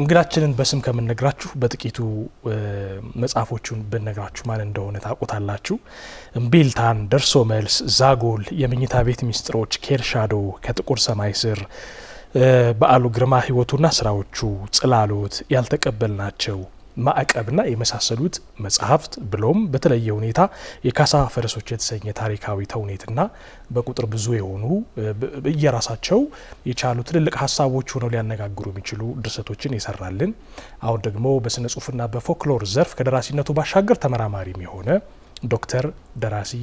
እንግዳችንን በስም ከምነግራችሁ በጥቂቱ መጽሐፎቹን ብነግራችሁ ማን እንደሆነ ታውቁታላችሁ። እምቢልታን፣ ደርሶ መልስ፣ ዛጎል፣ የመኝታ ቤት ሚስጥሮች፣ ኬርሻዶ፣ ከጥቁር ሰማይ ስር፣ በአሉ ግርማ ህይወቱና ስራዎቹ፣ ጽላሎት፣ ያልተቀበልናቸው ማዕቀብና የመሳሰሉት መጽሐፍት ብሎም በተለየ ሁኔታ የካሳ ፈረሶች የተሰኘ ታሪካዊ ተውኔትና በቁጥር ብዙ የሆኑ እየራሳቸው የቻሉ ትልልቅ ሀሳቦች ሆነው ሊያነጋግሩ የሚችሉ ድርሰቶችን ይሰራልን። አሁን ደግሞ በስነ ጽሁፍና በፎክሎር ዘርፍ ከደራሲነቱ ባሻገር ተመራማሪም የሆነ ዶክተር ደራሲ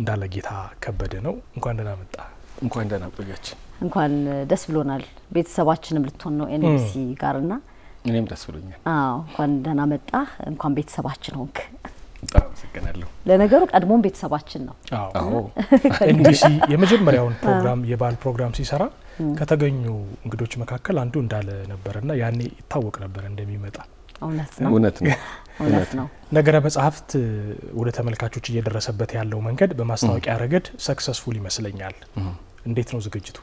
እንዳለ ጌታ ከበደ ነው። እንኳን ደህና መጣ። እንኳን ደህና ቆያችን። እንኳን ደስ ብሎናል። ቤተሰባችንም ልትሆን ነው ኤንቢሲ ጋርና እኔም ደስ ብሎኛል። አዎ እንኳን ደህና መጣ። እንኳን ቤተሰባችን ሆንክ። በጣም ለነገሩ ቀድሞም ቤተሰባችን ነው። ኤንቢሲ የመጀመሪያውን ፕሮግራም የባህል ፕሮግራም ሲሰራ ከተገኙ እንግዶች መካከል አንዱ እንዳለ ነበርና ያኔ ይታወቅ ነበር እንደሚመጣ። እውነት ነው፣ እውነት ነው፣ ነው። ነገረ መጽሐፍት ወደ ተመልካቾች እየደረሰበት ያለው መንገድ በማስታወቂያ ረገድ ሰክሰስፉል ይመስለኛል። እንዴት ነው ዝግጅቱ?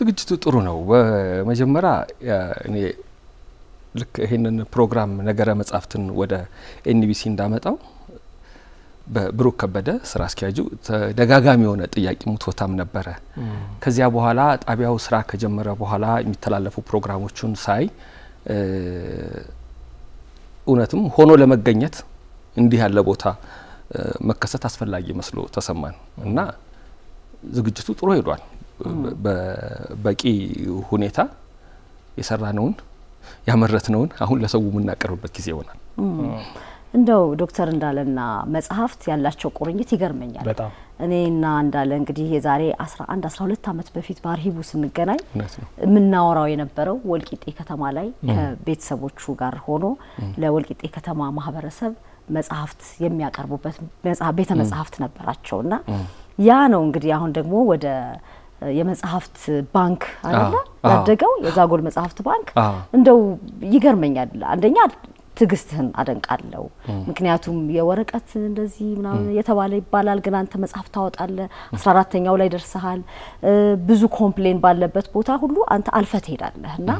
ዝግጅቱ ጥሩ ነው። በመጀመሪያ ልክ ይህንን ፕሮግራም ነገረ መጻሕፍትን ወደ ኤንቢሲ እንዳመጣው በብሩክ ከበደ ስራ አስኪያጁ ተደጋጋሚ የሆነ ጥያቄ ሙቶታም ነበረ። ከዚያ በኋላ ጣቢያው ስራ ከጀመረ በኋላ የሚተላለፉ ፕሮግራሞቹን ሳይ እውነትም ሆኖ ለመገኘት እንዲህ ያለ ቦታ መከሰት አስፈላጊ መስሎ ተሰማን እና ዝግጅቱ ጥሩ ሄዷል። በበቂ ሁኔታ የሰራነውን ያመረትነውን አሁን ለሰው የምናቀርብበት ጊዜ ይሆናል። እንደው ዶክተር እንዳለና መጽሐፍት ያላቸው ቁርኝት ይገርመኛል። እኔና እንዳለ እንግዲህ የዛሬ 11 12 ዓመት በፊት በአርሂቡ ስንገናኝ የምናወራው የነበረው ወልቂጤ ከተማ ላይ ከቤተሰቦቹ ጋር ሆኖ ለወልቂጤ ከተማ ማህበረሰብ መጽሐፍት የሚያቀርቡበት ቤተ መጽሐፍት ነበራቸውና ያ ነው እንግዲህ አሁን ደግሞ ወደ የመጽሐፍት ባንክ አለ ያደገው የዛጎል መጽሐፍት ባንክ እንደው ይገርመኛል። አንደኛ ትግስትህን አደንቃለሁ። ምክንያቱም የወረቀት እንደዚህ ምናምን የተባለ ይባላል፣ ግን አንተ መጽሐፍ ታወጣለህ። አስራ አራተኛው ላይ ደርሰሃል። ብዙ ኮምፕሌን ባለበት ቦታ ሁሉ አንተ አልፈ ትሄዳለህ እና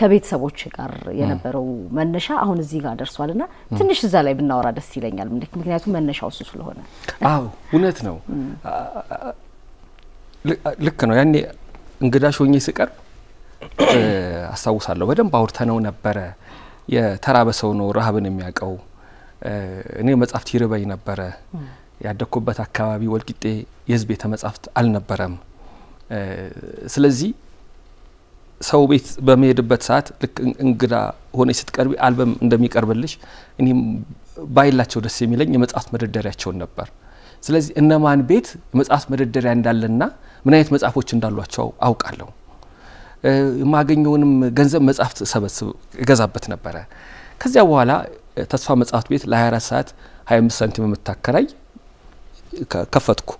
ከቤተሰቦች ጋር የነበረው መነሻ አሁን እዚህ ጋር ደርሷል እና ትንሽ እዛ ላይ ብናወራ ደስ ይለኛል። ምክንያቱም መነሻው እሱ ስለሆነ። አዎ እውነት ነው። ልክ ነው። ያኔ እንግዳሽ ሆኜ ስቀርብ አስታውሳለሁ። በደንብ አውርተነው ነበረ። የተራበ ሰው ነው ረሃብን የሚያውቀው። እኔ መጽሐፍት ይርበኝ ነበረ። ያደግኩበት አካባቢ ወልቂጤ የህዝብ ቤተ መጻሕፍት አልነበረም። ስለዚህ ሰው ቤት በመሄድበት ሰዓት ልክ እንግዳ ሆነች ስትቀርቢ አልበም እንደሚቀርብልሽ እኔም ባይላቸው ደስ የሚለኝ የመጽሐፍት መደርደሪያቸውን ነበር። ስለዚህ እነማን ቤት መጽሐፍ መደርደሪያ እንዳለና ምን አይነት መጽሐፎች እንዳሏቸው አውቃለሁ። የማገኘውንም ገንዘብ መጽሐፍ ሰበስብ እገዛበት ነበረ። ከዚያ በኋላ ተስፋ መጽሐፍት ቤት ለ24 ሰዓት 25 ሳንቲም የምታከራይ ከፈትኩ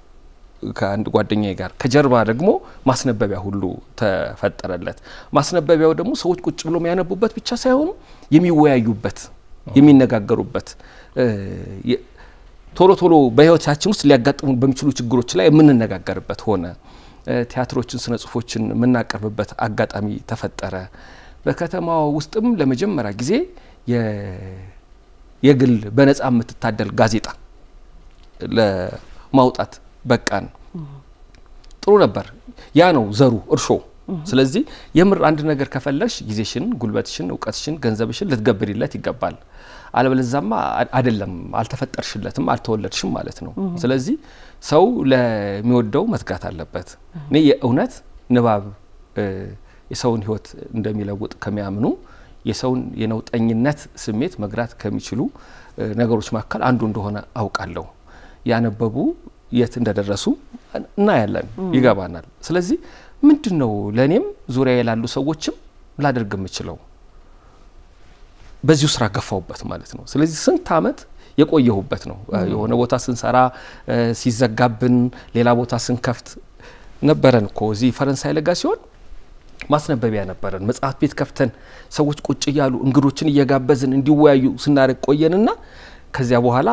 ከአንድ ጓደኛዬ ጋር። ከጀርባ ደግሞ ማስነበቢያ ሁሉ ተፈጠረለት። ማስነበቢያው ደግሞ ሰዎች ቁጭ ብሎ የሚያነቡበት ብቻ ሳይሆኑ የሚወያዩበት፣ የሚነጋገሩበት ቶሎ ቶሎ በህይወታችን ውስጥ ሊያጋጥሙን በሚችሉ ችግሮች ላይ የምንነጋገርበት ሆነ። ቲያትሮችን፣ ስነ ጽሁፎችን የምናቀርብበት አጋጣሚ ተፈጠረ። በከተማ ውስጥም ለመጀመሪያ ጊዜ የግል በነጻ የምትታደል ጋዜጣ ለማውጣት በቃን። ጥሩ ነበር። ያ ነው ዘሩ እርሾ። ስለዚህ የምር አንድ ነገር ከፈለሽ ጊዜሽን፣ ጉልበትሽን፣ እውቀትሽን፣ ገንዘብሽን ልትገብሪለት ይገባል። አለበለዛማ አይደለም አልተፈጠርሽለትም አልተወለድሽም ማለት ነው። ስለዚህ ሰው ለሚወደው መትጋት አለበት። እኔ የእውነት ንባብ የሰውን ህይወት እንደሚለውጥ ከሚያምኑ የሰውን የነውጠኝነት ስሜት መግራት ከሚችሉ ነገሮች መካከል አንዱ እንደሆነ አውቃለሁ። ያነበቡ የት እንደደረሱ እናያለን፣ ይገባናል። ስለዚህ ምንድን ነው ለእኔም ዙሪያ ላሉ ሰዎችም ላደርግ የምችለው በዚሁ ስራ ገፋውበት ማለት ነው። ስለዚህ ስንት አመት የቆየሁበት ነው። የሆነ ቦታ ስንሰራ ሲዘጋብን፣ ሌላ ቦታ ስንከፍት ነበረን እኮ እዚህ ፈረንሳይ ለጋ ሲሆን ማስነበቢያ ነበረን። መጽሐፍ ቤት ከፍተን ሰዎች ቁጭ እያሉ እንግዶችን እየጋበዝን እንዲወያዩ ስናደርግ ቆየንና ከዚያ በኋላ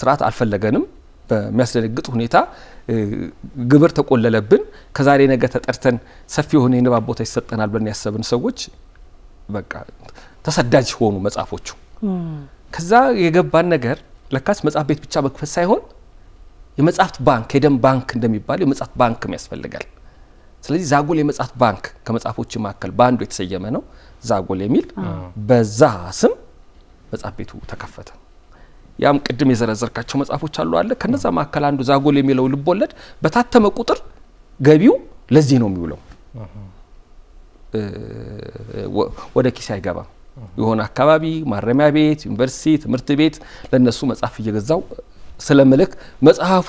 ስርዓት አልፈለገንም። በሚያስደነግጥ ሁኔታ ግብር ተቆለለብን። ከዛሬ ነገ ተጠርተን ሰፊ የሆነ የንባብ ቦታ ይሰጠናል ብለን ያሰብን ሰዎች በቃ ተሰዳጅ ሆኑ መጽሐፎቹ። ከዛ የገባን ነገር ለካስ መጽሐፍ ቤት ብቻ መክፈት ሳይሆን የመጽሐፍት ባንክ የደም ባንክ እንደሚባለው የመጽሐፍት ባንክም ያስፈልጋል። ስለዚህ ዛጎል የመጽሐፍት ባንክ ከመጽሐፎች መካከል በአንዱ የተሰየመ ነው። ዛጎል የሚል በዛ ስም መጽሐፍ ቤቱ ተከፈተ። ያም ቅድም የዘረዘርካቸው መጽሐፎች አሉ አለ ከነዛ መካከል አንዱ ዛጎል የሚለው ልቦለድ በታተመ ቁጥር ገቢው ለዚህ ነው የሚውለው። ወደ ኪስ አይገባም። የሆነ አካባቢ ማረሚያ ቤት፣ ዩኒቨርሲቲ፣ ትምህርት ቤት ለነሱ መጽሐፍ እየገዛው ስለ ምልክ መጽሐፉ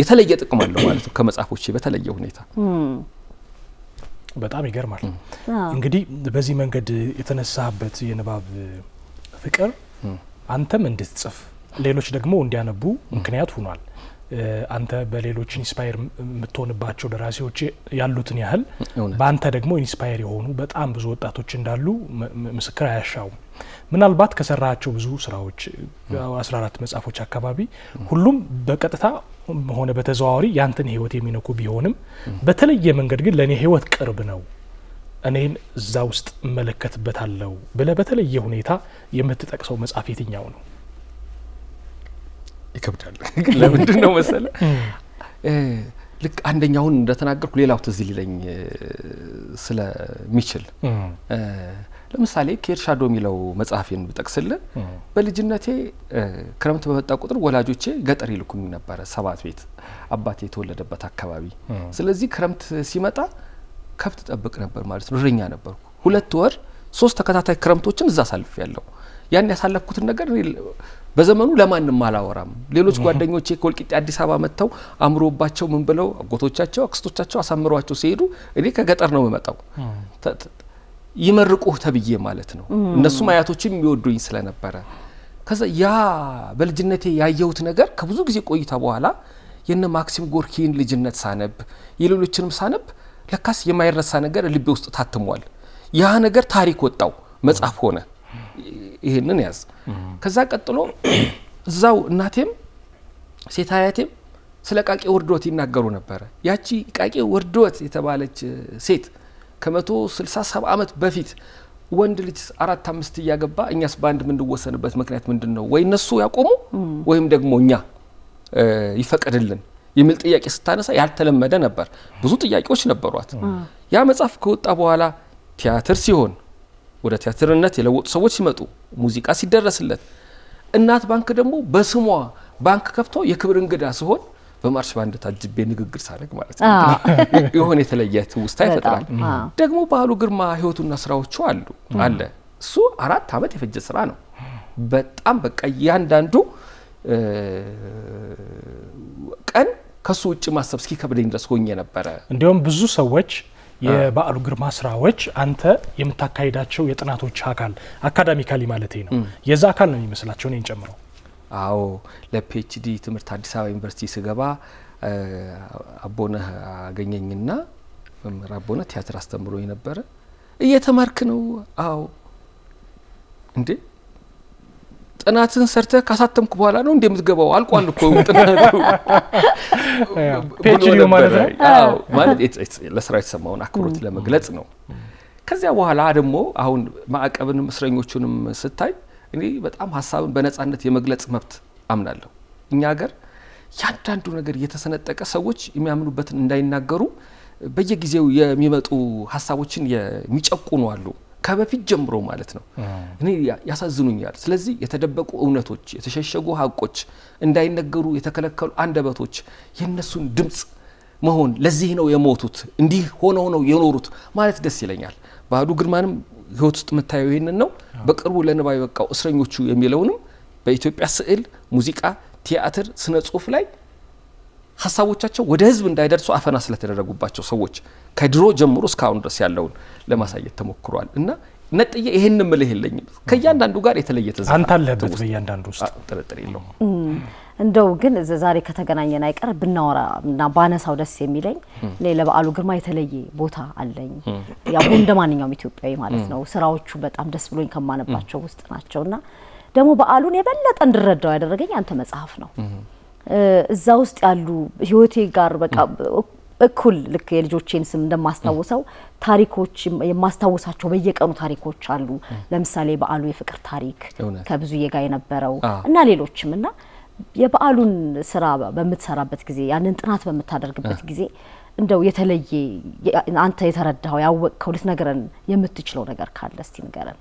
የተለየ ጥቅም አለው ማለት ነው። ከመጽሐፎች በተለየ ሁኔታ በጣም ይገርማል። እንግዲህ በዚህ መንገድ የተነሳበት የንባብ ፍቅር አንተም እንድትጽፍ ሌሎች ደግሞ እንዲያነቡ ምክንያት ሆኗል። አንተ በሌሎች ኢንስፓየር የምትሆንባቸው ደራሲዎች ያሉትን ያህል በአንተ ደግሞ ኢንስፓየር የሆኑ በጣም ብዙ ወጣቶች እንዳሉ ምስክር አያሻውም። ምናልባት ከሰራቸው ብዙ ስራዎች 14 መጽሐፎች አካባቢ ሁሉም በቀጥታ ሆነ በተዘዋዋሪ ያንተን ህይወት የሚነኩ ቢሆንም በተለየ መንገድ ግን ለእኔ ህይወት ቅርብ ነው እኔን እዛ ውስጥ እመለከትበታለሁ ብለ በተለየ ሁኔታ የምትጠቅሰው መጽሐፍ የትኛው ነው? ይከብዳል። ለምንድን ነው መሰለ ልክ አንደኛውን እንደተናገርኩ ሌላው ትዝ ሊለኝ ስለሚችል ለምሳሌ ኬር የሚለው መጽሐፌን ብጠቅስል በልጅነቴ ክረምት በመጣ ቁጥር ወላጆቼ ገጠር ይልኩኝ ነበረ፣ ሰባት ቤት አባቴ የተወለደበት አካባቢ። ስለዚህ ክረምት ሲመጣ ከብት ጠብቅ ነበር ማለት ነው። እረኛ ነበርኩ። ሁለት ወር ሶስት ተከታታይ ክረምቶችን እዛ አሳልፍ ያለው ያን ያሳለፍኩትን ነገር በዘመኑ ለማንም አላወራም። ሌሎች ጓደኞቼ ከወልቂጤ አዲስ አበባ መጥተው አምሮባቸው ምን ብለው አጎቶቻቸው፣ አክስቶቻቸው አሳምሯቸው ሲሄዱ እኔ ከገጠር ነው የምመጣው። ይመርቁህ ተብዬ ማለት ነው። እነሱም አያቶችም የሚወዱኝ ስለነበረ ከዛ ያ በልጅነቴ ያየሁት ነገር ከብዙ ጊዜ ቆይታ በኋላ የነ ማክሲም ጎርኪን ልጅነት ሳነብ የሌሎችንም ሳነብ ለካስ የማይረሳ ነገር ልቤ ውስጥ ታትሟል። ያ ነገር ታሪክ ወጣው፣ መጽሐፍ ሆነ። ይህንን ያዝ። ከዛ ቀጥሎ እዛው እናቴም ሴት አያቴም ስለ ቃቄ ወርዶት ይናገሩ ነበረ። ያቺ ቃቄ ወርዶት የተባለች ሴት ከመቶ ስልሳ ሰባ ዓመት በፊት ወንድ ልጅ አራት አምስት እያገባ እኛስ በአንድ የምንወሰንበት ምክንያት ምንድን ነው? ወይ እነሱ ያቆሙ ወይም ደግሞ እኛ ይፈቀድልን የሚል ጥያቄ ስታነሳ ያልተለመደ ነበር። ብዙ ጥያቄዎች ነበሯት። ያ መጽሐፍ ከወጣ በኋላ ቲያትር ሲሆን ወደ ቲያትርነት የለወጡ ሰዎች ሲመጡ፣ ሙዚቃ ሲደረስለት፣ እናት ባንክ ደግሞ በስሟ ባንክ ከፍቶ የክብር እንግዳ ሲሆን በማርሽ ባንድ ታጅቤ ንግግር ሳደርግ ማለት ነው የሆነ የተለየ ትውስታ ይፈጥራል። ደግሞ ባህሉ ግርማ ህይወቱና ስራዎቹ አሉ አለ እሱ አራት ዓመት የፈጀ ስራ ነው። በጣም በቃ እያንዳንዱ ቀን ከሱ ውጭ ማሰብ እስኪከብደኝ ድረስ ሆኜ ነበረ። እንዲሁም ብዙ ሰዎች የበዓሉ ግርማ ስራዎች አንተ የምታካሄዳቸው የጥናቶች አካል አካዳሚካሊ ማለት ነው የዛ አካል ነው የሚመስላቸው እኔን ጨምሮ። አዎ ለፒኤችዲ ትምህርት አዲስ አበባ ዩኒቨርሲቲ ስገባ አቦነህ አገኘኝና መምህር አቦነህ ቲያትር አስተምሮ ነበረ። እየተማርክ ነው? አዎ እንዴ ጥናትን ሰርተ ካሳተምኩ በኋላ ነው እንደምትገባው አልቋል እኮ ጥናቱ ማለት ለስራ የተሰማውን አክብሮት ለመግለጽ ነው። ከዚያ በኋላ ደግሞ አሁን ማዕቀብንም እስረኞቹንም ስታይ እኔ በጣም ሀሳብን በነጻነት የመግለጽ መብት አምናለሁ። እኛ ሀገር ያንዳንዱ ነገር የተሰነጠቀ ሰዎች የሚያምኑበትን እንዳይናገሩ በየጊዜው የሚመጡ ሀሳቦችን የሚጨቁኑ አሉ። ከበፊት ጀምሮ ማለት ነው እኔ ያሳዝኑኛል። ስለዚህ የተደበቁ እውነቶች፣ የተሸሸጉ ሀቆች፣ እንዳይነገሩ የተከለከሉ አንደበቶች የእነሱን ድምፅ መሆን ለዚህ ነው የሞቱት እንዲህ ሆነው ነው የኖሩት ማለት ደስ ይለኛል። ባህዱ ግርማንም ህይወት ውስጥ የምታየው ይህንን ነው። በቅርቡ ለንባ የበቃው እስረኞቹ የሚለውንም በኢትዮጵያ ስዕል፣ ሙዚቃ፣ ቲያትር፣ ስነ ጽሁፍ ላይ ሀሳቦቻቸው ወደ ህዝብ እንዳይደርሱ አፈና ስለተደረጉባቸው ሰዎች ከድሮ ጀምሮ እስካሁን ድረስ ያለውን ለማሳየት ተሞክሯል እና ነጥዬ ይህን ምልህ የለኝም። ከእያንዳንዱ ጋር የተለየ ትዝ አንተ በእያንዳንዱ ውስጥ ጥርጥር የለውም። እንደው ግን ዛሬ ከተገናኘን አይቀር ብናወራ እና ባነሳው ደስ የሚለኝ እኔ ለበዓሉ ግርማ የተለየ ቦታ አለኝ። ያው እንደ ማንኛውም ኢትዮጵያዊ ማለት ነው። ስራዎቹ በጣም ደስ ብሎኝ ከማነባቸው ውስጥ ናቸው እና ደግሞ በዓሉን የበለጠ እንድረዳው ያደረገኝ አንተ መጽሐፍ ነው። እዛ ውስጥ ያሉ ህይወቴ ጋር በቃ እኩል ልክ የልጆቼን ስም እንደማስታውሰው ታሪኮች የማስታውሳቸው በየቀኑ ታሪኮች አሉ። ለምሳሌ በዓሉ የፍቅር ታሪክ ከብዙዬ ጋር የነበረው እና ሌሎችም እና የበዓሉን ስራ በምትሰራበት ጊዜ ያንን ጥናት በምታደርግበት ጊዜ እንደው የተለየ አንተ የተረዳኸው ያወቅከው ልትነግረን የምትችለው ነገር ካለ እስቲ ንገረን።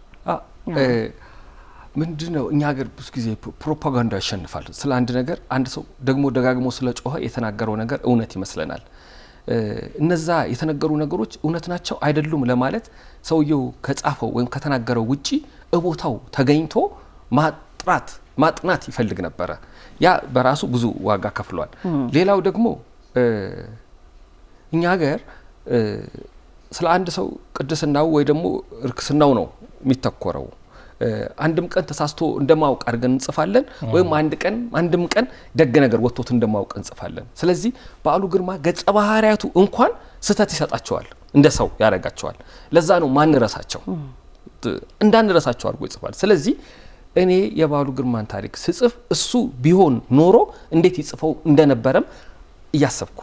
ምንድን ነው እኛ ሀገር ብዙ ጊዜ ፕሮፓጋንዳ ያሸንፋል። ስለ አንድ ነገር አንድ ሰው ደግሞ ደጋግሞ ስለ ጮኸ የተናገረው ነገር እውነት ይመስለናል። እነዛ የተነገሩ ነገሮች እውነት ናቸው አይደሉም ለማለት ሰውየው ከጻፈው ወይም ከተናገረው ውጪ እቦታው ተገኝቶ ማጥራት ማጥናት ይፈልግ ነበረ። ያ በራሱ ብዙ ዋጋ ከፍሏል። ሌላው ደግሞ እኛ ሀገር ስለ አንድ ሰው ቅድስናው ወይ ደግሞ እርክስናው ነው የሚተኮረው። አንድም ቀን ተሳስቶ እንደማወቅ አድርገን እንጽፋለን፣ ወይም አንድ ቀን አንድም ቀን ደግ ነገር ወጥቶት እንደማወቅ እንጽፋለን። ስለዚህ በዓሉ ግርማ ገጸ ባህሪያቱ እንኳን ስህተት ይሰጣቸዋል፣ እንደ ሰው ያደርጋቸዋል። ለዛ ነው ማንረሳቸው፣ እንዳንረሳቸው አድርጎ ይጽፋል። ስለዚህ እኔ የበዓሉ ግርማን ታሪክ ስጽፍ እሱ ቢሆን ኖሮ እንዴት ይጽፈው እንደነበረም እያሰብኩ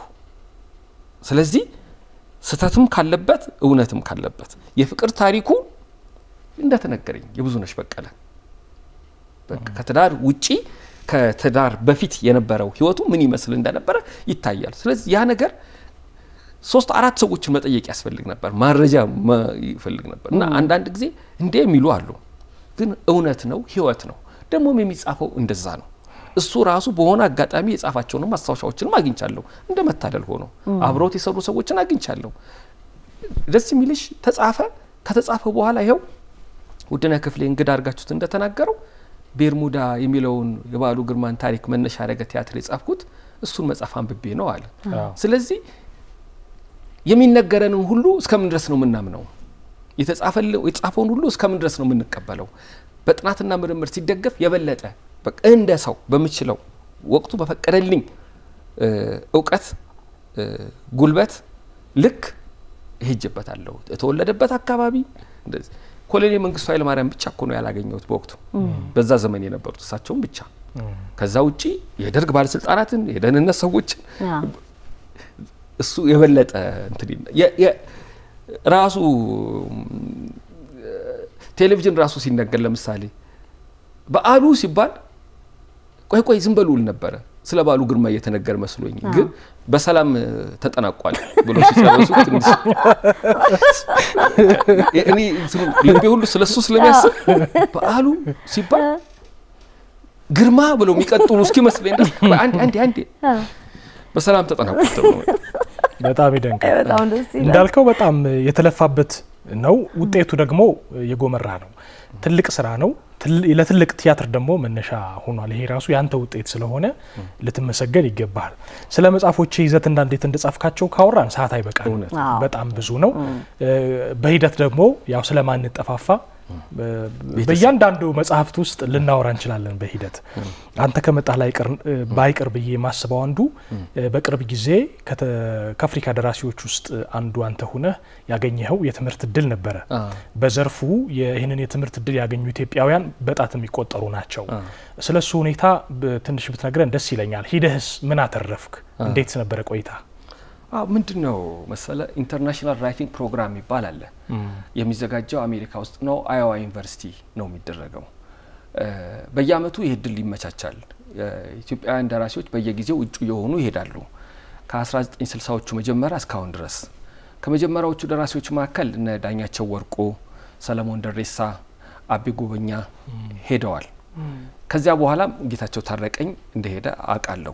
ስለዚህ ስህተትም ካለበት እውነትም ካለበት የፍቅር ታሪኩ እንደተነገረኝ የብዙነሽ በቀለ ከትዳር ውጪ ከትዳር በፊት የነበረው ህይወቱ ምን ይመስል እንደነበረ ይታያል። ስለዚህ ያ ነገር ሶስት አራት ሰዎችን መጠየቅ ያስፈልግ ነበር፣ ማረጃ ይፈልግ ነበር እና አንዳንድ ጊዜ እንዴ የሚሉ አሉ። ግን እውነት ነው፣ ህይወት ነው። ደግሞም የሚጻፈው እንደዛ ነው። እሱ ራሱ በሆነ አጋጣሚ የጻፋቸውን ማስታወሻዎችንም አግኝቻለሁ። እንደ መታደል ሆኖ አብረውት የሰሩ ሰዎችን አግኝቻለሁ። ደስ የሚልሽ ተጻፈ። ከተጻፈ በኋላ ይኸው ውድነ ክፍሌ እንግዳ አድርጋችሁት እንደተናገረው ቤርሙዳ የሚለውን የበዓሉ ግርማን ታሪክ መነሻ ያደረገ ቲያትር የጻፍኩት እሱን መጽሐፍ አንብቤ ነው አለ። ስለዚህ የሚነገረንን ሁሉ እስከምን ድረስ ነው የምናምነው? የተጻፈውን ሁሉ እስከምን ድረስ ነው የምንቀበለው? በጥናትና ምርምር ሲደገፍ የበለጠ እንደ ሰው በምችለው ወቅቱ በፈቀደልኝ እውቀት፣ ጉልበት ልክ እሄጅበታለሁ። የተወለደበት አካባቢ ኮሎኔል መንግስቱ ኃይለማርያም ብቻ እኮ ነው ያላገኘሁት በወቅቱ በዛ ዘመን የነበሩት እሳቸውን ብቻ። ከዛ ውጪ የደርግ ባለስልጣናትን የደህንነት ሰዎችን እሱ የበለጠ እንትን ራሱ ቴሌቪዥን ራሱ ሲነገር ለምሳሌ በዓሉ ሲባል ቆይ ቆይ ዝም በሉ ነበረ ስለ ባሉ ግርማ እየተነገር መስሎኝ ግን በሰላም ተጠናቋል ብሎ ሲጨርሱ ልቤ ሁሉ ስለ እሱ ስለሚያስብ በዓሉ ሲባል ግርማ ብሎ የሚቀጥሉ እስኪ መስለኝ አንዴ አንዴ አንዴ በሰላም ተጠናቋል ተብሎ በጣም ይደንቃል። እንዳልከው በጣም የተለፋበት ነው። ውጤቱ ደግሞ የጎመራ ነው። ትልቅ ስራ ነው። ለትልቅ ቲያትር ደግሞ መነሻ ሆኗል። ይሄ ራሱ ያንተ ውጤት ስለሆነ ልትመሰገን ይገባል። ስለ መጽሐፎች ይዘት እና እንዴት እንደጻፍካቸው ካወራን ሰዓት አይበቃል። በጣም ብዙ ነው። በሂደት ደግሞ ያው ስለማንጠፋፋ በእያንዳንዱ መጽሐፍት ውስጥ ልናወራ እንችላለን። በሂደት አንተ ከመጣህ ባይቀር ብዬ የማስበው አንዱ በቅርብ ጊዜ ከአፍሪካ ደራሲዎች ውስጥ አንዱ አንተ ሁነህ ያገኘኸው የትምህርት እድል ነበረ። በዘርፉ ይህንን የትምህርት እድል ያገኙ ኢትዮጵያውያን በጣት የሚቆጠሩ ናቸው። ስለ እሱ ሁኔታ ትንሽ ብትነግረን ደስ ይለኛል። ሂደህስ ምን አተረፍክ? እንዴት ነበረ ቆይታ? ምንድን ነው መሰለ ኢንተርናሽናል ራይቲንግ ፕሮግራም ይባል አለ። የሚዘጋጀው አሜሪካ ውስጥ ነው። አዮዋ ዩኒቨርሲቲ ነው የሚደረገው። በየአመቱ ይህ እድል ይመቻቻል። ኢትዮጵያውያን ደራሲዎች በየጊዜው እጩ የሆኑ ይሄዳሉ። ከ1960ዎቹ መጀመሪያ እስካሁን ድረስ ከመጀመሪያዎቹ ደራሲዎች መካከል እነ ዳኛቸው ወርቁ፣ ሰለሞን ደሬሳ፣ አቢ ጉበኛ ሄደዋል። ከዚያ በኋላም ጌታቸው ታረቀኝ እንደሄደ አውቃለሁ።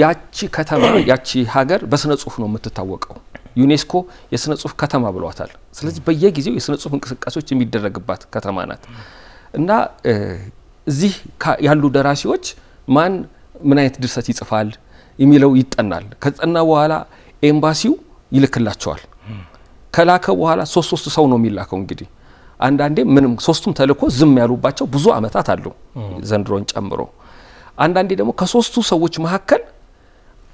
ያቺ ከተማ ያቺ ሀገር በስነ ጽሁፍ ነው የምትታወቀው። ዩኔስኮ የስነ ጽሁፍ ከተማ ብሏታል። ስለዚህ በየጊዜው የስነ ጽሁፍ እንቅስቃሴዎች የሚደረግባት ከተማ ናት እና እዚህ ያሉ ደራሲዎች ማን ምን አይነት ድርሰት ይጽፋል የሚለው ይጠናል። ከጠና በኋላ ኤምባሲው ይልክላቸዋል። ከላከ በኋላ ሶስት ሶስት ሰው ነው የሚላከው እንግዲህ አንዳንዴ ምንም ሶስቱም ተልእኮ ዝም ያሉባቸው ብዙ አመታት አሉ ዘንድሮን ጨምሮ። አንዳንዴ ደግሞ ከሶስቱ ሰዎች መካከል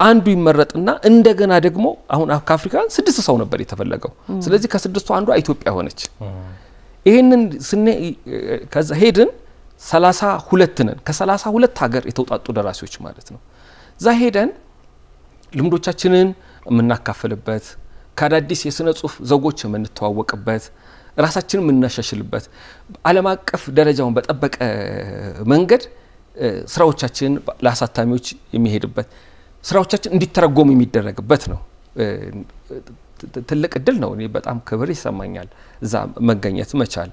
አንዱ ይመረጥና እንደገና ደግሞ አሁን ከአፍሪካ ስድስት ሰው ነበር የተፈለገው። ስለዚህ ከስድስቱ አንዷ ኢትዮጵያ ሆነች። ይህንን ስኔ ከዛ ሄድን ሰላሳ ሁለት ነን። ከሰላሳ ሁለት ሀገር የተውጣጡ ደራሲዎች ማለት ነው። እዛ ሄደን ልምዶቻችንን የምናካፍልበት ከአዳዲስ የስነ ጽሁፍ ዘጎች የምንተዋወቅበት ራሳችን የምናሻሽልበት ዓለም አቀፍ ደረጃውን በጠበቀ መንገድ ስራዎቻችን ለአሳታሚዎች የሚሄድበት ስራዎቻችን እንዲተረጎሙ የሚደረግበት ነው። ትልቅ እድል ነው። እኔ በጣም ክብር ይሰማኛል እዛ መገኘት መቻል።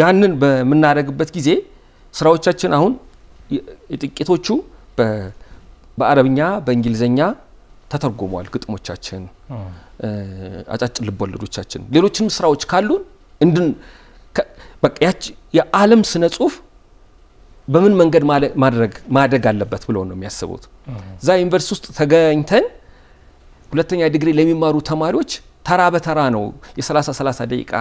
ያንን በምናደርግበት ጊዜ ስራዎቻችን አሁን የጥቂቶቹ በአረብኛ በእንግሊዝኛ ተተርጉሟል። ግጥሞቻችን፣ አጫጭር ልቦለዶቻችን፣ ሌሎችንም ስራዎች ካሉን እንድን የዓለም ስነ ጽሁፍ በምን መንገድ ማድረግ ማደግ አለበት ብለው ነው የሚያስቡት። እዛ ዩኒቨርሲቲ ውስጥ ተገኝተን ሁለተኛ ዲግሪ ለሚማሩ ተማሪዎች ተራ በተራ ነው የ30 30 ደቂቃ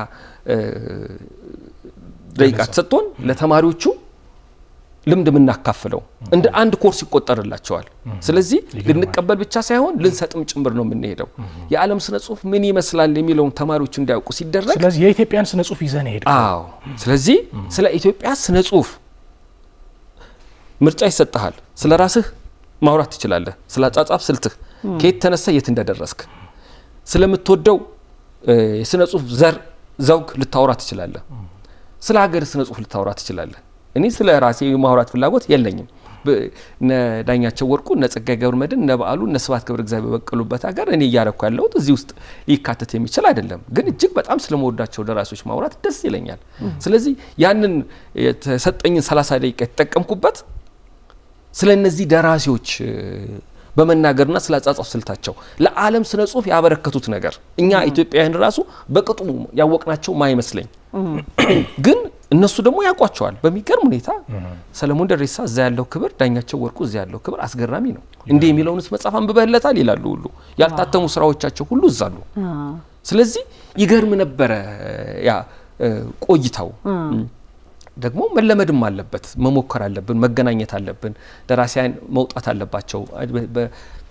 ደቂቃ ተሰጥቶን ለተማሪዎቹ ልምድ የምናካፍለው እንደ አንድ ኮርስ ይቆጠርላቸዋል። ስለዚህ ልንቀበል ብቻ ሳይሆን ልንሰጥም ጭምር ነው የምንሄደው። የዓለም ስነ ጽሁፍ ምን ይመስላል የሚለውን ተማሪዎች እንዲያውቁ ሲደረግ ስለዚህ የኢትዮጵያን ስነ ጽሁፍ ይዘን ሄድ። አዎ፣ ስለዚህ ስለ ኢትዮጵያ ስነ ጽሁፍ ምርጫ ይሰጠሃል። ስለ ራስህ ማውራት ትችላለህ። ስለ አጻጻፍ ስልትህ ከየት ተነሳ የት እንደደረስክ፣ ስለምትወደው የስነ ጽሁፍ ዘር ዘውግ ልታወራ ትችላለህ። ስለ ሀገር ስነ ጽሁፍ ልታወራ ትችላለህ። እኔ ስለ ራሴ የማውራት ፍላጎት የለኝም። እነ ዳኛቸው ወርቁ፣ እነ ጸጋዬ ገብረ መድኅን፣ እነ በዓሉ፣ እነ ስብሐት ገብረ እግዚአብሔር ሀገር እኔ እያረኩ ያለሁት እዚህ ውስጥ ሊካተት የሚችል አይደለም። ግን እጅግ በጣም ስለመወዳቸው ደራሲዎች ማውራት ደስ ይለኛል። ስለዚህ ያንን የተሰጠኝን ሰላሳ ደቂቃ የተጠቀምኩበት ስለ እነዚህ ደራሲዎች በመናገርና ስለ አጻጻፍ ስልታቸው ለዓለም ስነ ጽሁፍ ያበረከቱት ነገር እኛ ኢትዮጵያውያን ራሱ በቅጡ ያወቅናቸው ማይመስለኝ፣ ግን እነሱ ደግሞ ያውቋቸዋል በሚገርም ሁኔታ። ሰለሞን ደሬሳ እዛ ያለው ክብር፣ ዳኛቸው ወርቁ እዛ ያለው ክብር አስገራሚ ነው። እንዲህ የሚለውንስ መጽሐፍ አንብበህለታል ይላሉ ሁሉ። ያልታተሙ ስራዎቻቸው ሁሉ እዛ አሉ። ስለዚህ ይገርም ነበረ ያ ቆይታው። ደግሞ መለመድም አለበት፣ መሞከር አለብን፣ መገናኘት አለብን። ደራሲያን መውጣት አለባቸው።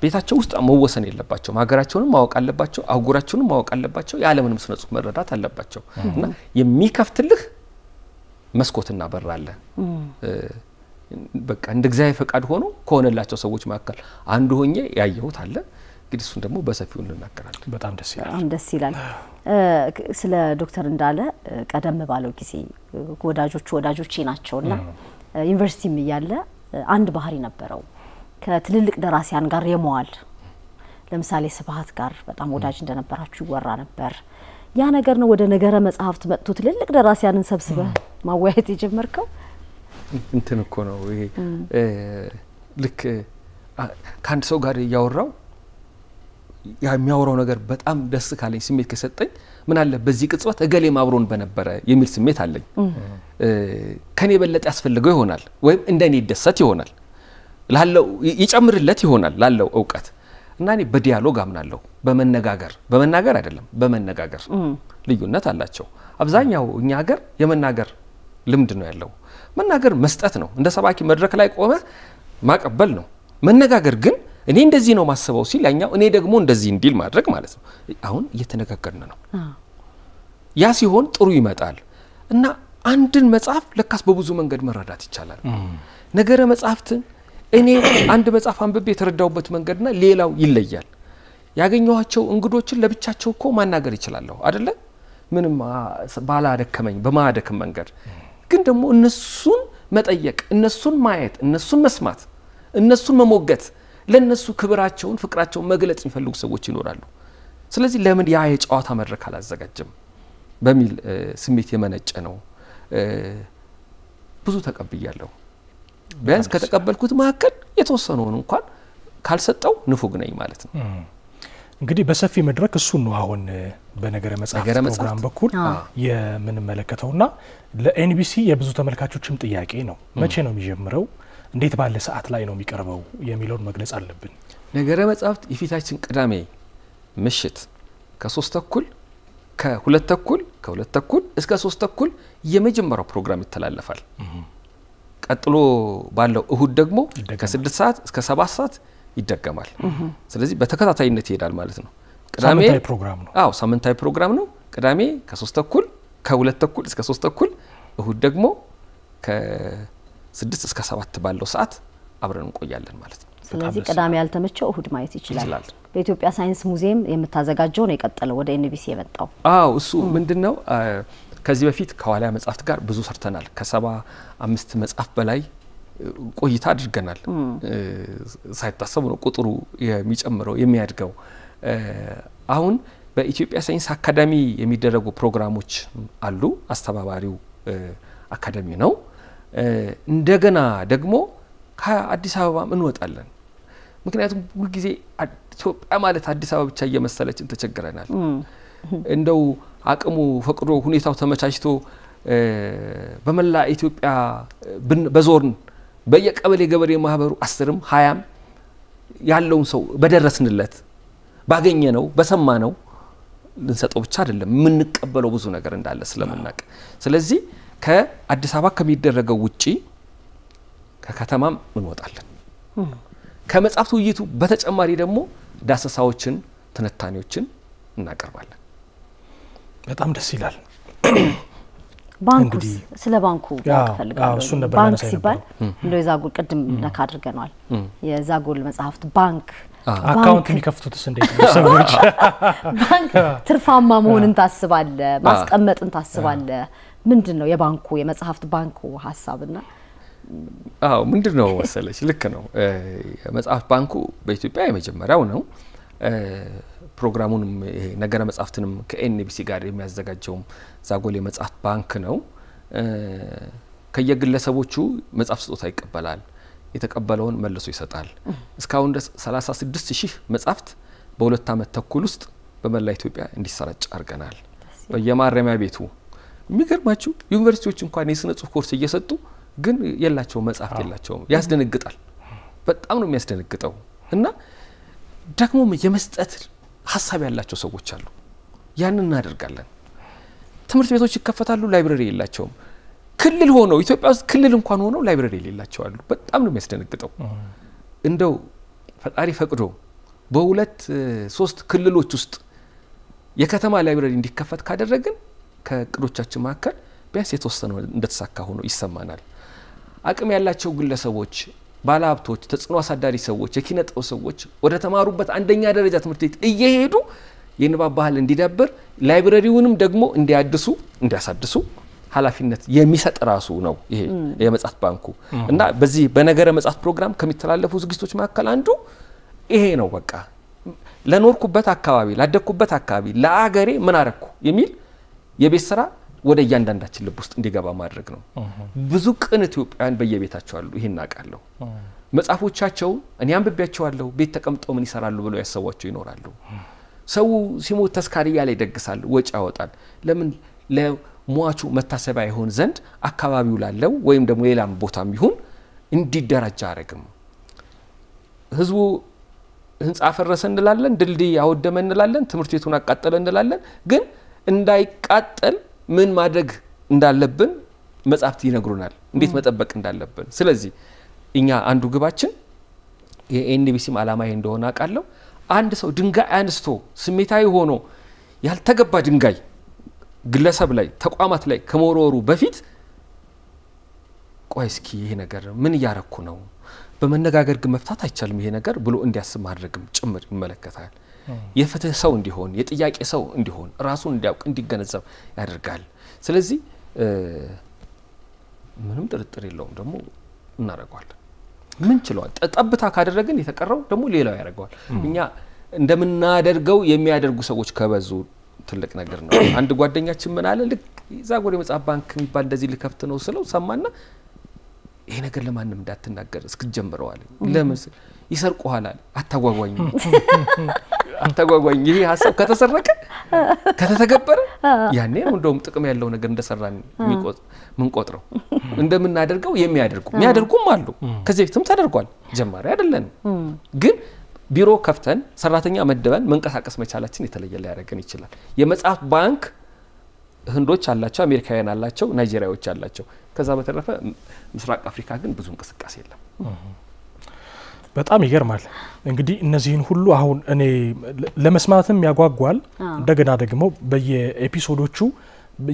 ቤታቸው ውስጥ መወሰን የለባቸውም። ሀገራቸውንም ማወቅ አለባቸው፣ አህጉራቸውንም ማወቅ አለባቸው። የዓለምንም ስነ ጽሁፍ መረዳት አለባቸው እና የሚከፍትልህ መስኮትና በር አለ። በቃ እንደ እግዚአብሔር ፈቃድ ሆኖ ከሆነላቸው ሰዎች መካከል አንዱ ሆኜ ያየሁት አለ። እንግዲህ እሱን ደግሞ በሰፊው እንናገራለን። በጣም ደስ ይላል። በጣም ደስ ይላል። ስለ ዶክተር እንዳለ ቀደም ባለው ጊዜ ወዳጆቹ ወዳጆቼ ናቸውና ዩኒቨርሲቲም እያለ አንድ ባህሪ ነበረው ከትልልቅ ደራሲያን ጋር የመዋል ለምሳሌ ስብሀት ጋር በጣም ወዳጅ እንደነበራችሁ ይወራ ነበር። ያ ነገር ነው ወደ ነገረ መጽሐፍት መጥቶ ትልልቅ ደራሲያንን ሰብስበ ማወያየት የጀመርከው? እንትን እኮ ነው ይሄ ልክ ከአንድ ሰው ጋር እያወራው የሚያወራው ነገር በጣም ደስ ካለኝ ስሜት ከሰጠኝ ምን አለ በዚህ ቅጽበት እገሌም አብሮን በነበረ የሚል ስሜት አለኝ። ከኔ የበለጠ ያስፈልገው ይሆናል ወይም እንደኔ ይደሰት ይሆናል ላለው ይጨምርለት ይሆናል ላለው እውቀት እና እኔ በዲያሎግ አምናለሁ። በመነጋገር በመናገር አይደለም በመነጋገር ልዩነት አላቸው። አብዛኛው እኛ ሀገር የመናገር ልምድ ነው ያለው። መናገር መስጠት ነው። እንደ ሰባኪ መድረክ ላይ ቆመ ማቀበል ነው። መነጋገር ግን እኔ እንደዚህ ነው ማስበው ሲል ያኛው እኔ ደግሞ እንደዚህ እንዲል ማድረግ ማለት ነው። አሁን እየተነጋገርን ነው። ያ ሲሆን ጥሩ ይመጣል እና አንድን መጽሐፍ ለካስ በብዙ መንገድ መረዳት ይቻላል። ነገረ መጽሐፍትን እኔ አንድ መጽሐፍ አንብቤ የተረዳሁበት መንገድና ሌላው ይለያል። ያገኘኋቸው እንግዶችን ለብቻቸው እኮ ማናገር ይችላለሁ አደለ? ምንም ባላደከመኝ በማያደክም መንገድ ግን ደግሞ እነሱን መጠየቅ፣ እነሱን ማየት፣ እነሱን መስማት፣ እነሱን መሞገት ለእነሱ ክብራቸውን፣ ፍቅራቸውን መግለጽ የሚፈልጉ ሰዎች ይኖራሉ። ስለዚህ ለምን ያ የጨዋታ መድረክ አላዘጋጀም በሚል ስሜት የመነጨ ነው። ብዙ ተቀብያለሁ። ቢያንስ ከተቀበልኩት መካከል የተወሰነውን እንኳን ካልሰጠው ንፉግ ነኝ ማለት ነው። እንግዲህ በሰፊ መድረክ እሱን ነው አሁን በነገረ መጽሐፍ ፕሮግራም በኩል የምንመለከተውና ለኤንቢሲ የብዙ ተመልካቾችም ጥያቄ ነው። መቼ ነው የሚጀምረው? እንዴት ባለ ሰዓት ላይ ነው የሚቀርበው የሚለውን መግለጽ አለብን። ነገረ መጽሐፍት የፊታችን ቅዳሜ ምሽት ከሶስት ተኩል ከሁለት ተኩል ከሁለት ተኩል እስከ ሶስት ተኩል የመጀመሪያው ፕሮግራም ይተላለፋል። ቀጥሎ ባለው እሁድ ደግሞ ከስድስት ሰዓት እስከ ሰባት ሰዓት ይደገማል። ስለዚህ በተከታታይነት ይሄዳል ማለት ነው። ቅዳሜ ፕሮግራም ነው። አዎ ሳምንታዊ ፕሮግራም ነው። ቅዳሜ ከሶስት ተኩል ከሁለት ተኩል እስከ ሶስት ተኩል እሁድ ደግሞ ስድስት እስከ ሰባት ባለው ሰዓት አብረን እንቆያለን ማለት ነው። ስለዚህ ቅዳሜ ያልተመቸው እሁድ ማየት ይችላል። በኢትዮጵያ ሳይንስ ሙዚየም የምታዘጋጀው ነው የቀጠለው ወደ ኤንቢሲ የመጣው። አዎ እሱ ምንድን ነው ከዚህ በፊት ከዋልያ መጽሐፍት ጋር ብዙ ሰርተናል። ከሰባ አምስት መጽሐፍ በላይ ቆይታ አድርገናል። ሳይታሰቡ ነው ቁጥሩ የሚጨምረው የሚያድገው። አሁን በኢትዮጵያ ሳይንስ አካዳሚ የሚደረጉ ፕሮግራሞች አሉ። አስተባባሪው አካዳሚ ነው። እንደገና ደግሞ ከአዲስ አበባም እንወጣለን። ምክንያቱም ሁልጊዜ ኢትዮጵያ ማለት አዲስ አበባ ብቻ እየመሰለችን ተቸግረናል። እንደው አቅሙ ፈቅዶ ሁኔታው ተመቻችቶ በመላ ኢትዮጵያ በዞርን በየቀበሌ ገበሬ ማህበሩ አስርም ሀያም ያለውን ሰው በደረስንለት ባገኘ ነው በሰማ ነው ልንሰጠው ብቻ አይደለም የምንቀበለው ብዙ ነገር እንዳለ ስለምናውቅ ስለዚህ ከአዲስ አበባ ከሚደረገው ውጪ ከከተማም እንወጣለን። ከመጽሐፍት ውይይቱ በተጨማሪ ደግሞ ዳሰሳዎችን፣ ትንታኔዎችን እናቀርባለን። በጣም ደስ ይላል። ባንኩስ ስለ ባንኩ ፈልጋለሁ። ባንክ ሲባል እንደ የዛጎል ቅድም ነካ አድርገነዋል። የዛጎል መጽሐፍት ባንክ አካውንት የሚከፍቱትስ እንዴት ነው ሰዎች? ባንክ ትርፋማ መሆንን ታስባለ፣ ማስቀመጥን ታስባለ ምንድን ነው የባንኩ የመጽሐፍት ባንኩ ሀሳብና? አዎ ምንድን ነው መሰለች፣ ልክ ነው። መጽሐፍት ባንኩ በኢትዮጵያ የመጀመሪያው ነው። ፕሮግራሙንም ነገረ መጽሐፍትንም ከኤንቢሲ ጋር የሚያዘጋጀውም ዛጎል የመጽሐፍት ባንክ ነው። ከየግለሰቦቹ መጽሐፍ ስጦታ ይቀበላል። የተቀበለውን መልሶ ይሰጣል። እስካሁን ድረስ 36 ሺህ መጽሐፍት በሁለት ዓመት ተኩል ውስጥ በመላ ኢትዮጵያ እንዲሰራጭ አድርገናል። በየማረሚያ ቤቱ የሚገርማችሁ ዩኒቨርሲቲዎች እንኳን የስነ ጽሁፍ ኮርስ እየሰጡ ግን የላቸውም መጽሐፍት የላቸውም። ያስደነግጣል። በጣም ነው የሚያስደነግጠው። እና ደግሞ የመስጠት ሀሳብ ያላቸው ሰዎች አሉ። ያንን እናደርጋለን። ትምህርት ቤቶች ይከፈታሉ፣ ላይብረሪ የላቸውም። ክልል ሆነው ኢትዮጵያ ውስጥ ክልል እንኳን ሆነው ላይብረሪ የሌላቸው አሉ። በጣም ነው የሚያስደነግጠው። እንደው ፈጣሪ ፈቅዶ በሁለት ሶስት ክልሎች ውስጥ የከተማ ላይብረሪ እንዲከፈት ካደረግን ከእቅዶቻችን መካከል ቢያንስ የተወሰነ እንደተሳካ ሆኖ ይሰማናል። አቅም ያላቸው ግለሰቦች፣ ባለሀብቶች፣ ተጽዕኖ አሳዳሪ ሰዎች፣ የኪነ ሰዎች ወደ ተማሩበት አንደኛ ደረጃ ትምህርት ቤት እየሄዱ የንባብ ባህል እንዲዳብር ላይብረሪውንም ደግሞ እንዲያድሱ እንዲያሳድሱ ኃላፊነት የሚሰጥ ራሱ ነው ይሄ የመጽሐፍ ባንኩ እና በዚህ በነገረ መጽሐፍ ፕሮግራም ከሚተላለፉ ዝግጅቶች መካከል አንዱ ይሄ ነው። በቃ ለኖርኩበት አካባቢ ላደግኩበት አካባቢ ለአገሬ ምን አረግኩ የሚል የቤት ስራ ወደ እያንዳንዳችን ልብ ውስጥ እንዲገባ ማድረግ ነው። ብዙ ቅን ኢትዮጵያውያን በየቤታቸው አሉ። ይህን አውቃለሁ። መጽሐፎቻቸው እኔ አንብቤያቸዋለሁ። ቤት ተቀምጠው ምን ይሰራሉ ብለው ያሰቧቸው ይኖራሉ። ሰው ሲሞት ተስካሪ እያለ ይደግሳል፣ ወጪ ያወጣል። ለምን ለሟቹ መታሰቢያ ይሆን ዘንድ አካባቢው ላለው ወይም ደግሞ ሌላም ቦታም ይሁን እንዲደራጅ አያደርግም። ህዝቡ ህንፃ አፈረሰ እንላለን፣ ድልድይ አወደመ እንላለን፣ ትምህርት ቤቱን አቃጠለ እንላለን ግን እንዳይቃጠል ምን ማድረግ እንዳለብን መጽሐፍት ይነግሩናል፣ እንዴት መጠበቅ እንዳለብን። ስለዚህ እኛ አንዱ ግባችን የኤንቢሲም ዓላማ እንደሆነ አውቃለሁ። አንድ ሰው ድንጋይ አንስቶ ስሜታዊ ሆኖ ያልተገባ ድንጋይ ግለሰብ ላይ ተቋማት ላይ ከመወርወሩ በፊት ቆይ እስኪ ይሄ ነገር ምን እያረኩ ነው? በመነጋገር ግን መፍታት አይቻልም ይሄ ነገር ብሎ እንዲያስብ ማድረግም ጭምር ይመለከታል። የፍትህ ሰው እንዲሆን፣ የጥያቄ ሰው እንዲሆን፣ ራሱን እንዲያውቅ፣ እንዲገነዘብ ያደርጋል። ስለዚህ ምንም ጥርጥር የለውም ደግሞ እናደርገዋለን። ምን ችለዋል ጠብታ ካደረግን የተቀረው ደግሞ ሌላው ያደርገዋል። እኛ እንደምናደርገው የሚያደርጉ ሰዎች ከበዙ ትልቅ ነገር ነው። አንድ ጓደኛችን ምን አለ፣ ልክ ዛጎል መጽሐፍ ባንክ የሚባል እንደዚህ ልከፍት ነው ስለው ሰማና ይሄ ነገር ለማንም እንዳትናገር እስክጀምረዋለኝ። ለምን ይሰርቁሃል ተጓጓኝ ይህ ሀሳብ ከተሰረቀ ከተተገበረ ያኔ ነው እንደውም ጥቅም ያለው ነገር እንደሰራን ምንቆጥረው እንደምናደርገው የሚያደርጉ የሚያደርጉም አሉ። ከዚህ በፊትም ተደርጓል። ጀማሪ አይደለን ግን ቢሮ ከፍተን ሰራተኛ መድበን መንቀሳቀስ መቻላችን የተለየ ሊያደርገን ይችላል። የመጽሐፍ ባንክ ህንዶች አላቸው፣ አሜሪካውያን አላቸው፣ ናይጄሪያዎች አላቸው። ከዛ በተረፈ ምስራቅ አፍሪካ ግን ብዙ እንቅስቃሴ የለም። በጣም ይገርማል። እንግዲህ እነዚህን ሁሉ አሁን እኔ ለመስማትም ያጓጓል። እንደገና ደግሞ በየኤፒሶዶቹ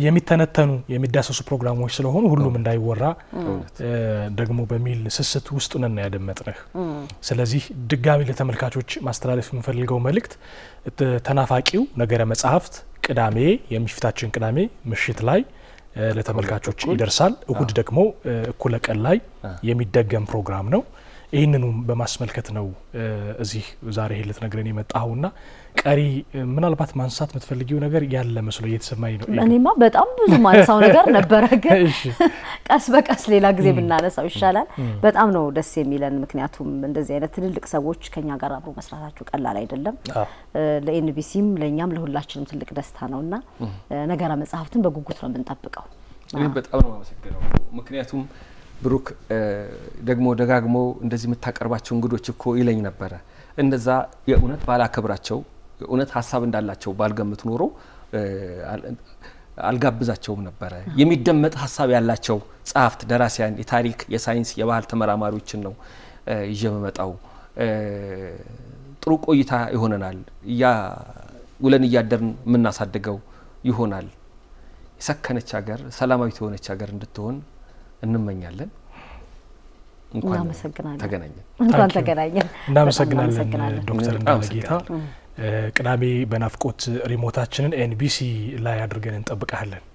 የሚተነተኑ የሚዳሰሱ ፕሮግራሞች ስለሆኑ ሁሉም እንዳይወራ ደግሞ በሚል ስስት ውስጡ ነን ያደመጥንህ። ስለዚህ ድጋሚ ለተመልካቾች ማስተላለፍ የምፈልገው መልእክት ተናፋቂው ነገረ መጽሐፍት ቅዳሜ የሚፊታችን ቅዳሜ ምሽት ላይ ለተመልካቾች ይደርሳል። እሁድ ደግሞ እኩለ ቀን ላይ የሚደገም ፕሮግራም ነው። ይህንኑ በማስመልከት ነው እዚህ ዛሬ ይሄ ልትነግረን የመጣኸውና ቀሪ ምናልባት ማንሳት የምትፈልጊው ነገር ያለ መስሎ እየተሰማኝ ነው። እኔማ በጣም ብዙ ማንሳው ነገር ነበረ፣ ግን ቀስ በቀስ ሌላ ጊዜ ብናነሳው ይሻላል። በጣም ነው ደስ የሚለን፣ ምክንያቱም እንደዚህ አይነት ትልልቅ ሰዎች ከኛ ጋር አብሮ መስራታችሁ ቀላል አይደለም። ለኤንቢሲም ለእኛም ለሁላችንም ትልቅ ደስታ ነው እና ነገረ መጽሐፍትን በጉጉት ነው የምንጠብቀው። በጣም ነው አመሰግነው፣ ምክንያቱም ብሩክ ደግሞ ደጋግሞ እንደዚህ የምታቀርባቸው እንግዶች እኮ ይለኝ ነበረ። እነዛ የእውነት ባላከብራቸው የእውነት ሀሳብ እንዳላቸው ባልገምት ኖሮ አልጋብዛቸውም ነበረ። የሚደመጥ ሀሳብ ያላቸው ጸሐፍት፣ ደራሲያን፣ የታሪክ፣ የሳይንስ፣ የባህል ተመራማሪዎችን ነው ይዤ ጥሩ ቆይታ ይሆነናል። እያ ውለን እያደርን የምናሳድገው ይሆናል። የሰከነች ሀገር፣ ሰላማዊት የሆነች ሀገር እንድትሆን እንመኛለን። እንኳን ተገናኘን እንኳን ተገናኘን። እናመሰግናለን ዶክተር እንዳለጌታ። ቅዳሜ በናፍቆት ሪሞታችንን ኤንቢሲ ላይ አድርገን እንጠብቃለን።